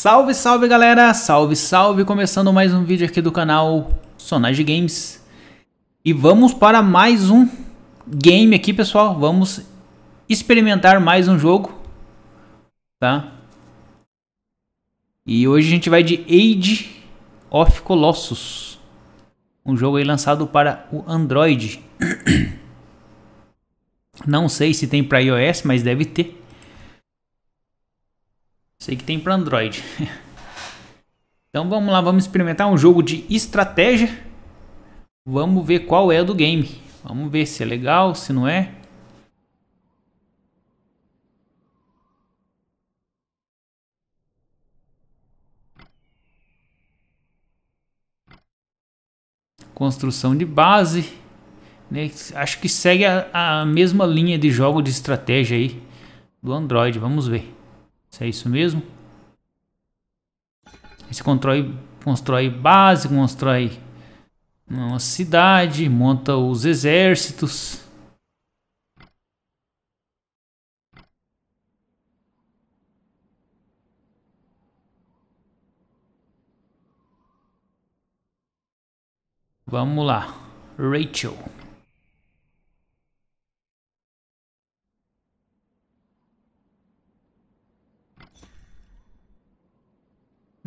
Salve, salve galera! Salve, salve! Começando mais um vídeo aqui do canal Sonage Games. E vamos para mais um game aqui, pessoal. Vamos experimentar mais um jogo, tá? E hoje a gente vai de Age of Colossus. Um jogo aí lançado para o Android. Não sei se tem para iOS, mas deve ter. Sei que tem para Android. então vamos lá, vamos experimentar um jogo de estratégia. Vamos ver qual é do game. Vamos ver se é legal, se não é. Construção de base. Né? Acho que segue a, a mesma linha de jogo de estratégia aí do Android. Vamos ver. Se é isso mesmo. você constrói, constrói base, constrói uma cidade, monta os exércitos. Vamos lá, Rachel.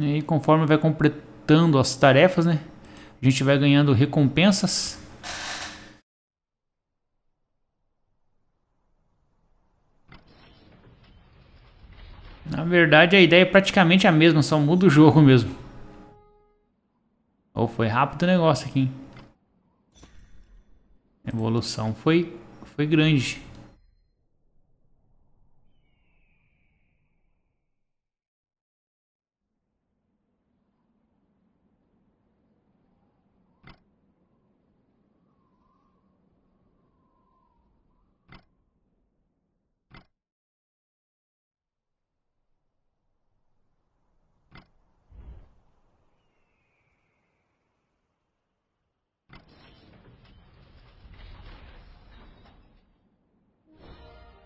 E aí, conforme vai completando as tarefas, né? A gente vai ganhando recompensas. Na verdade, a ideia é praticamente a mesma, só muda o jogo mesmo. Ou oh, foi rápido o negócio aqui, hein? A evolução foi, foi grande.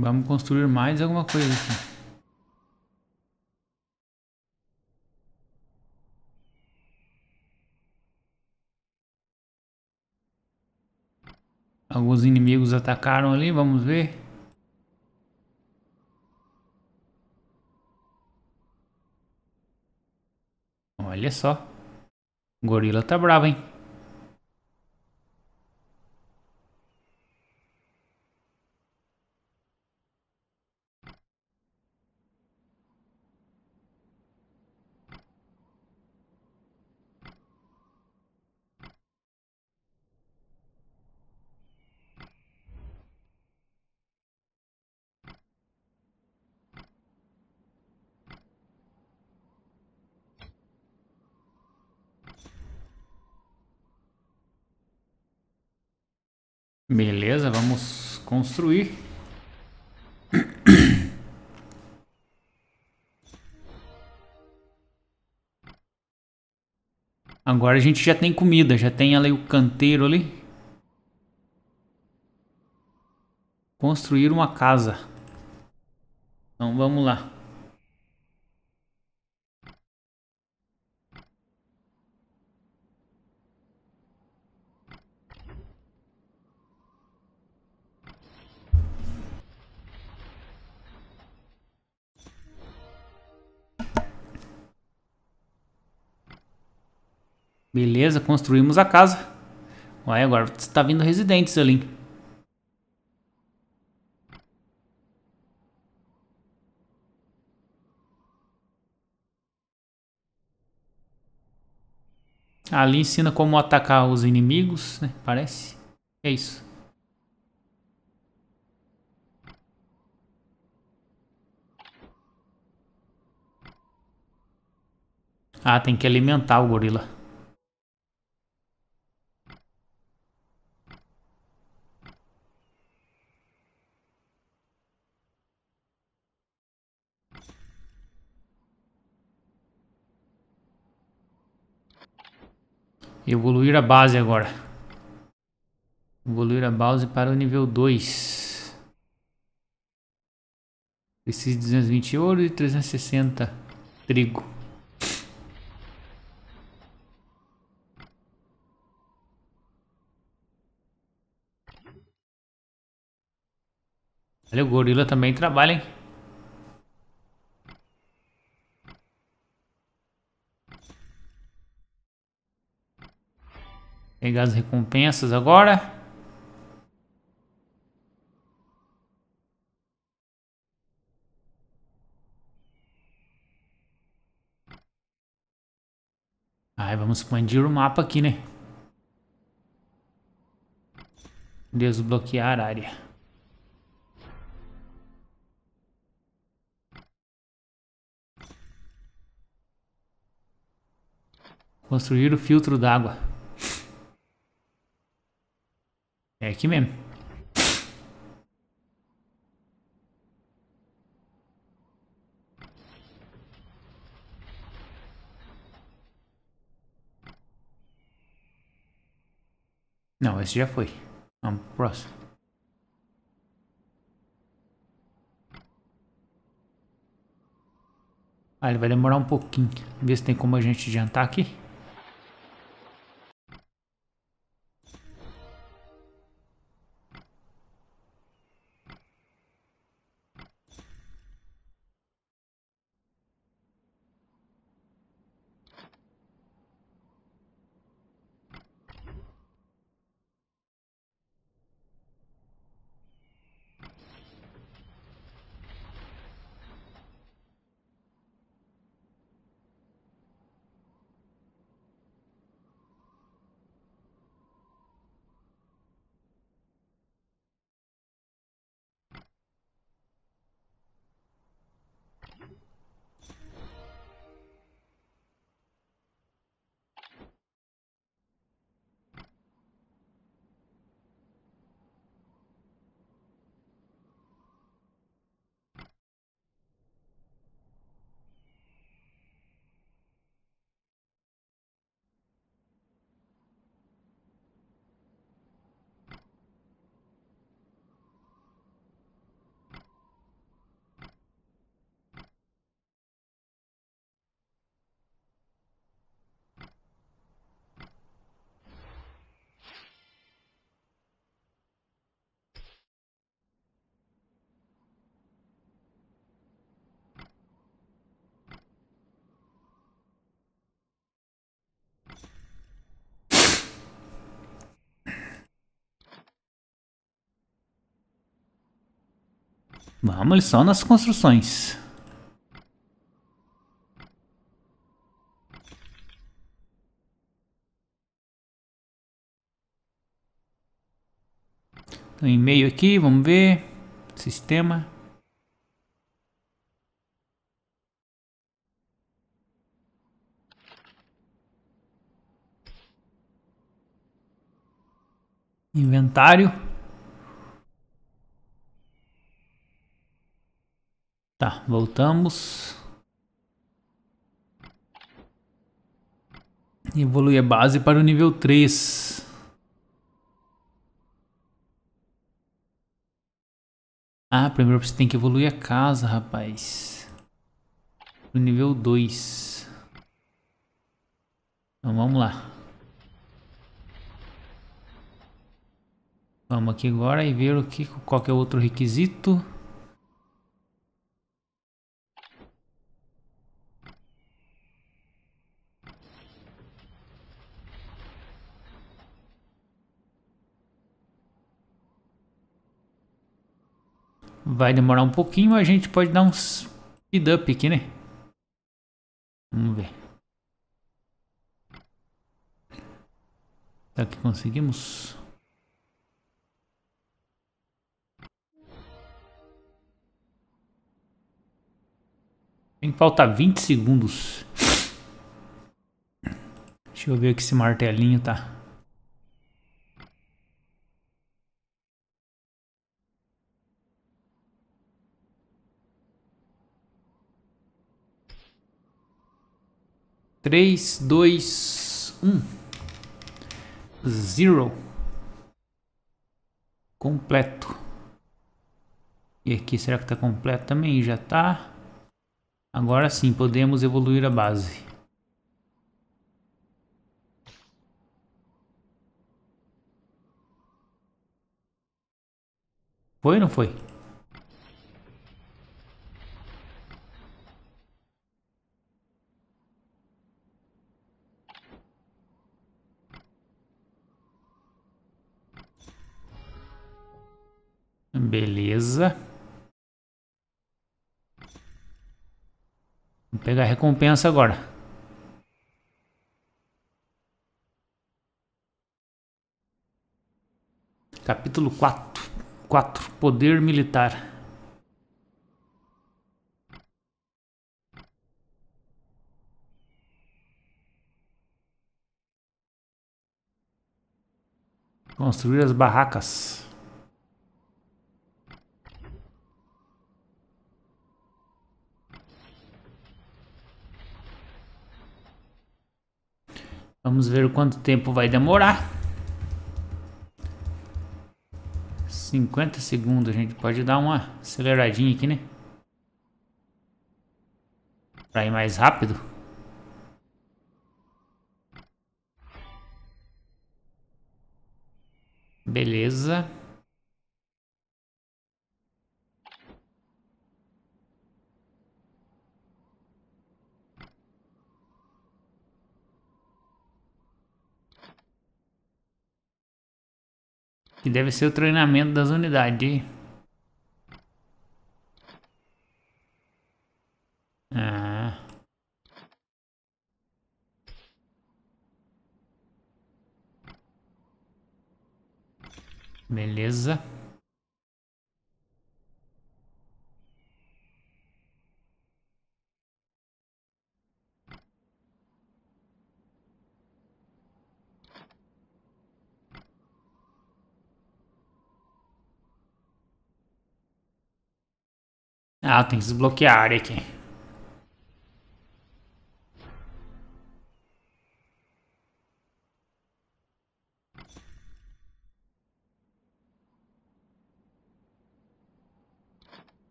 Vamos construir mais alguma coisa aqui. Alguns inimigos atacaram ali, vamos ver. Olha só. O gorila tá bravo, hein? Beleza, vamos construir. Agora a gente já tem comida, já tem ali o canteiro ali. Construir uma casa. Então vamos lá. Beleza, construímos a casa. Uai, agora está vindo residentes ali. Ali ensina como atacar os inimigos, né? Parece. É isso. Ah, tem que alimentar o gorila. Evoluir a base agora. Evoluir a base para o nível 2. Preciso de 220 ouro e 360 trigo. Olha, o gorila também trabalha, hein? Pegar as recompensas agora. Aí vamos expandir o mapa aqui, né? Desbloquear a área. Construir o filtro d'água. É aqui mesmo. Não, esse já foi. Vamos pro próximo. Ah, ele vai demorar um pouquinho. Ver se tem como a gente adiantar aqui. Vamos, só nas construções. Um tá e-mail aqui, vamos ver. Sistema. Inventário. Tá, voltamos. Evoluir a base para o nível 3. Ah, primeiro você tem que evoluir a casa, rapaz. o nível 2. Então vamos lá. Vamos aqui agora e ver o que, qual que é o outro requisito. vai demorar um pouquinho, a gente pode dar um speed up aqui, né? Vamos ver. Será que conseguimos? Tem que faltar 20 segundos. Deixa eu ver aqui se martelinho tá. 3, 2, 1. Zero. Completo. E aqui, será que está completo também? Já está. Agora sim, podemos evoluir a base. Foi ou não foi? Beleza. Vou pegar a recompensa agora. Capítulo 4. 4. Poder militar. Construir as barracas. Vamos ver quanto tempo vai demorar. 50 segundos, a gente pode dar uma aceleradinha aqui, né? Pra ir mais rápido. Beleza. Que deve ser o treinamento das unidades. Ah. Beleza. Ah, tem que desbloquear a área aqui.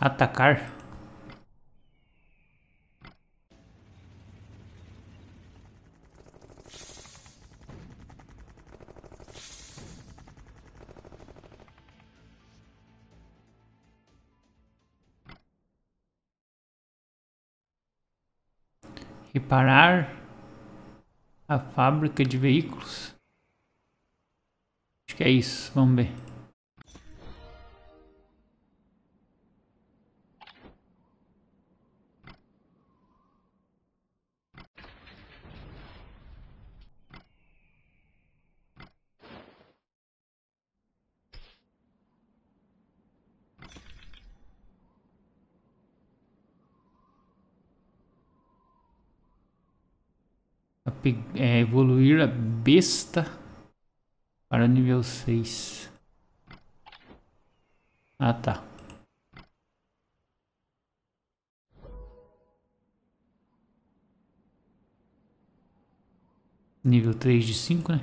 Atacar? reparar a fábrica de veículos. Acho que é isso, vamos ver. é, evoluir a besta para nível 6. Ah, tá. Nível 3 de 5, né?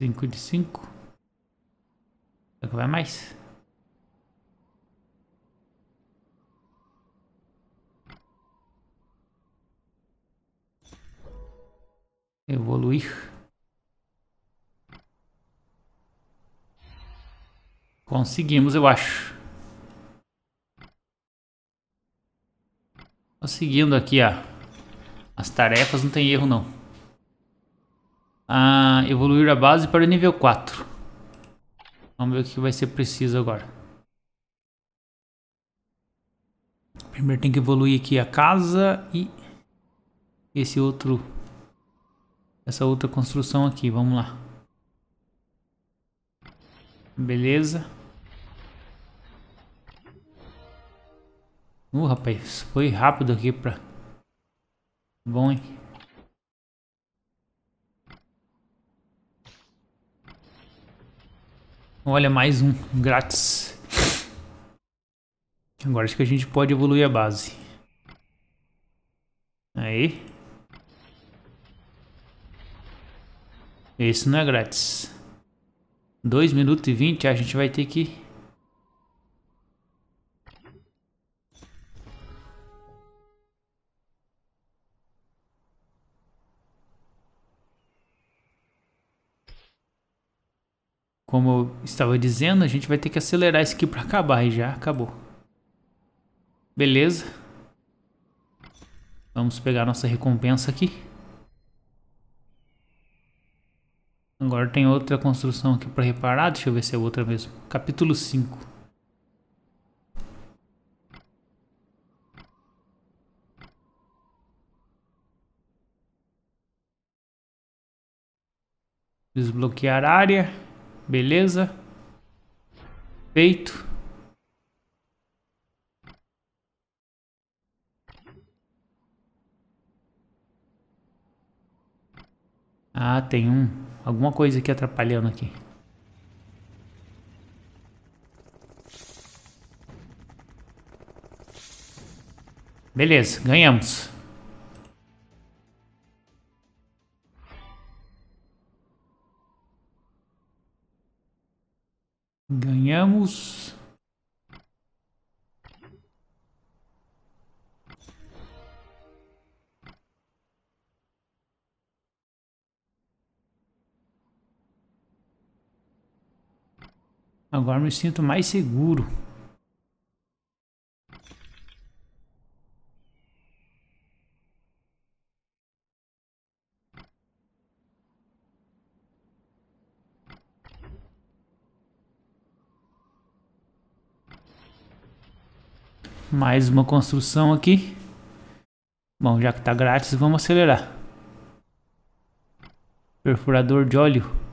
Cinco de cinco. Será que vai mais? evoluir, conseguimos, eu acho. Tô seguindo aqui a, as tarefas, não tem erro não. Ah, evoluir a base para o nível 4. Vamos ver o que vai ser preciso agora. Primeiro tem que evoluir aqui a casa e esse outro essa outra construção aqui. Vamos lá. Beleza. Uh, rapaz, foi rápido aqui pra... Bom, hein? Olha, mais um grátis. Agora acho que a gente pode evoluir a base. Aí. Esse não é grátis. 2 minutos e 20, a gente vai ter que... Como eu estava dizendo, a gente vai ter que acelerar isso aqui para acabar e já acabou. Beleza. Vamos pegar nossa recompensa aqui. Agora tem outra construção aqui para reparar. Deixa eu ver se é outra mesmo. Capítulo 5. Desbloquear área. Beleza. Feito. Ah, tem um. Alguma coisa aqui atrapalhando aqui. Beleza, ganhamos. Ganhamos Agora me sinto mais seguro. Mais uma construção aqui. Bom, já que está grátis, vamos acelerar. Perfurador de óleo.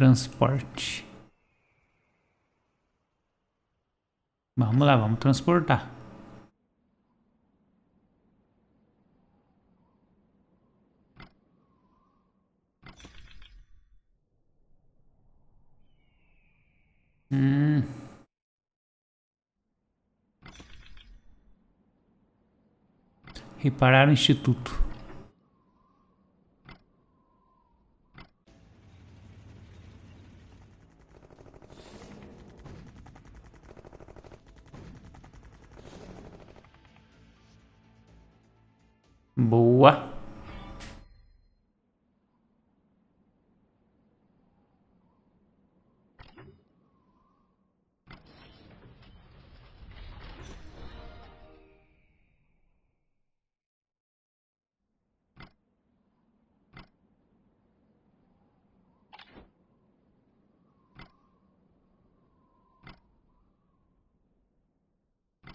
Transporte. Vamos lá, vamos transportar. Hum. Reparar o instituto.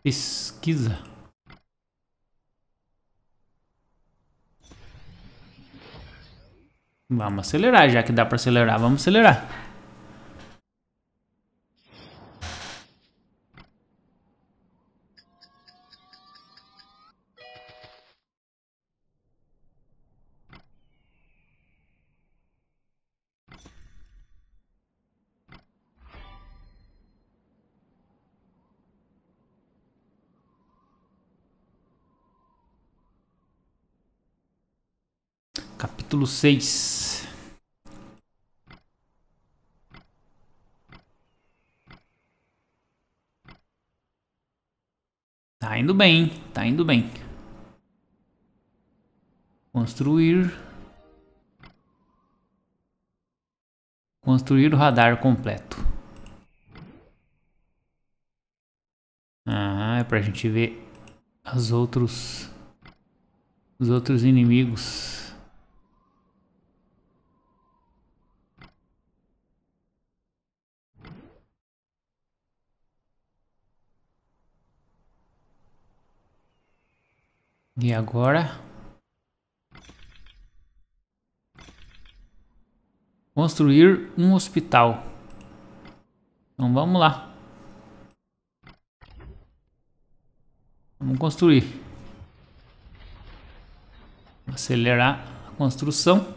Pesquisa. Vamos acelerar, já que dá para acelerar, vamos acelerar. capítulo 6. Tá indo bem, tá indo bem. Construir. Construir o radar completo. Ah, é pra gente ver as outros os outros inimigos. E agora? Construir um hospital. Então vamos lá. Vamos construir. Acelerar a construção.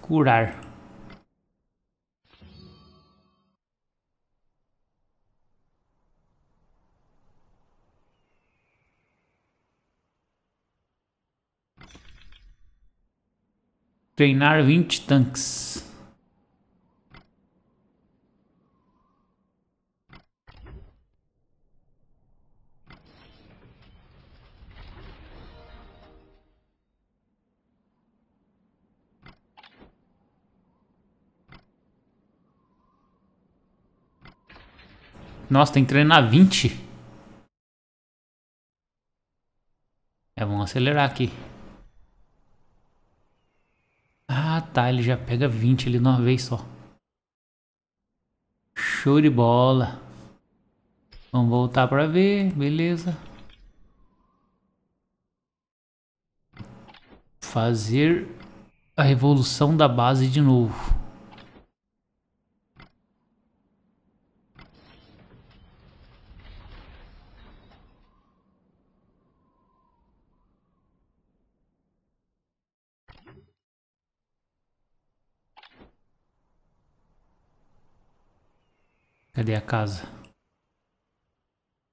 Curar. Treinar 20 tanques. Nossa, tem que treinar 20. É, vamos acelerar aqui. matar, tá, ele já pega 20 ali uma vez só. Show de bola. Vamos voltar para ver, beleza. Fazer a revolução da base de novo. Cadê a casa?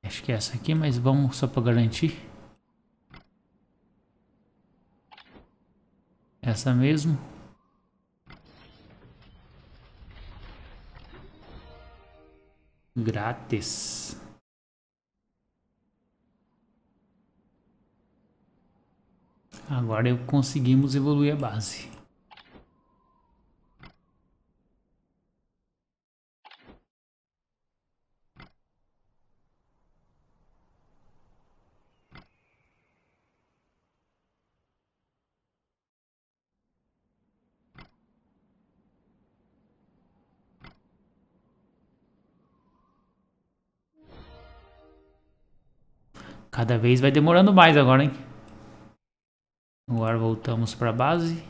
Acho que é essa aqui, mas vamos só para garantir. Essa mesmo. Grátis. Agora eu conseguimos evoluir a base. Cada vez vai demorando mais agora, hein? Agora voltamos para a base.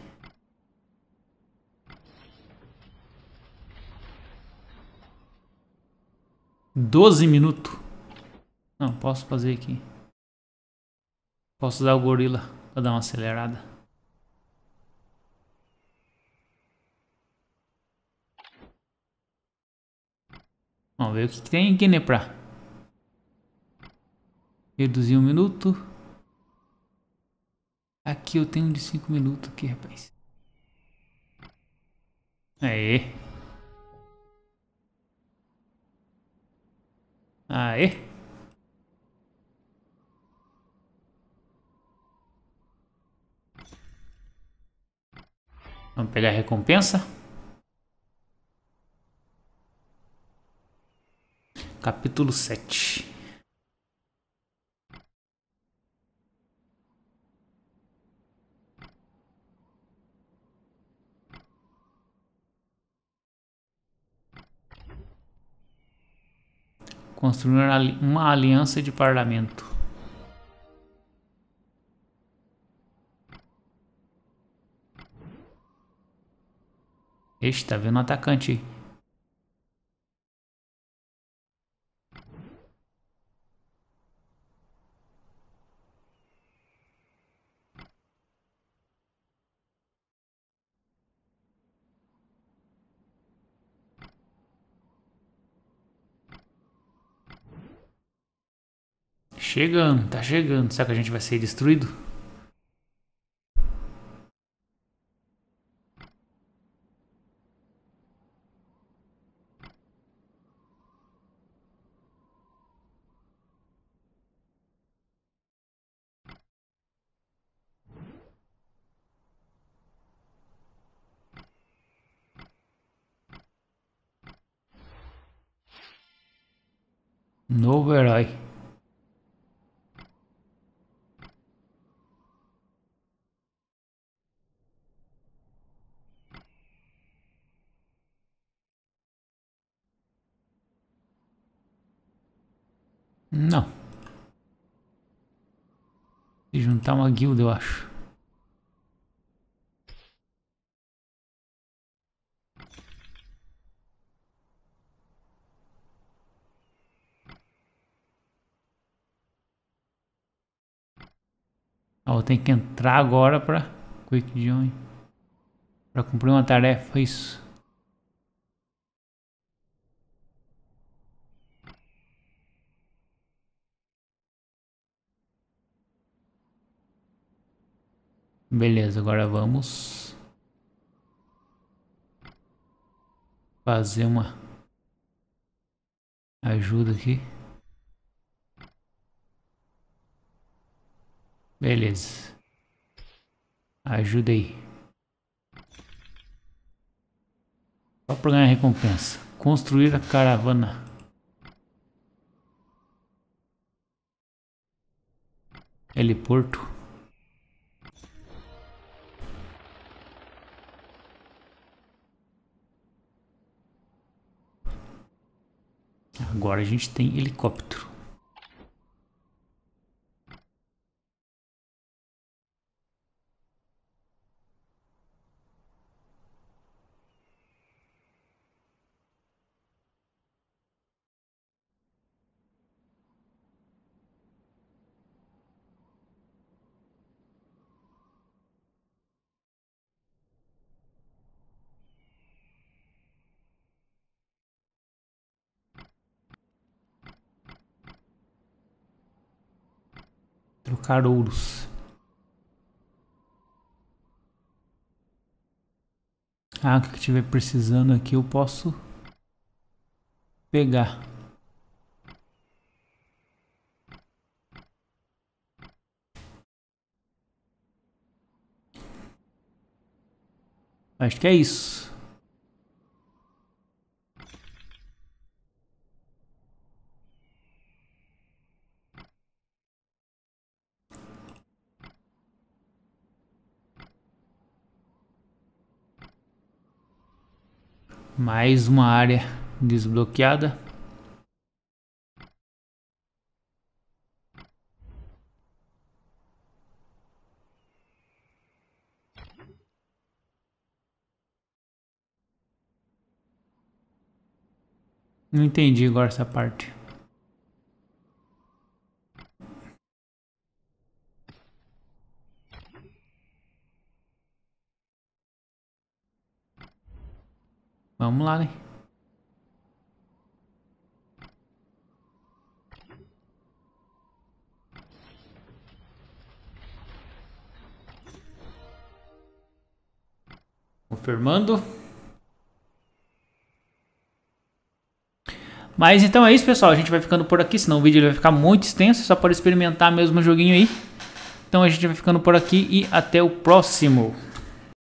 Doze minutos. Não, posso fazer aqui. Posso usar o gorila para dar uma acelerada. Vamos ver o que tem em né, pra Reduzir um minuto. Aqui eu tenho de 5 minutos aqui, rapaz. Aê. Aê. Vamos pegar a recompensa. Capítulo 7. construir uma aliança de parlamento. Este tá vendo um atacante chegando, tá chegando. Será que a gente vai ser destruído? Não. Se juntar uma guilda, eu acho. Ah, eu tenho que entrar agora para Quick Join. Para cumprir uma tarefa, isso. Beleza, agora vamos fazer uma ajuda aqui. Beleza. Ajuda aí. Só para ganhar recompensa. Construir a caravana. Heliporto. Agora a gente tem helicóptero. Trocar ouros. Ah, o que estiver precisando aqui eu posso pegar. Acho que é isso. Mais uma área desbloqueada. Não entendi agora essa parte. Vamos lá, né? Confirmando. Mas então é isso, pessoal. A gente vai ficando por aqui, senão o vídeo vai ficar muito extenso, só para experimentar mesmo o joguinho aí. Então a gente vai ficando por aqui e até o próximo.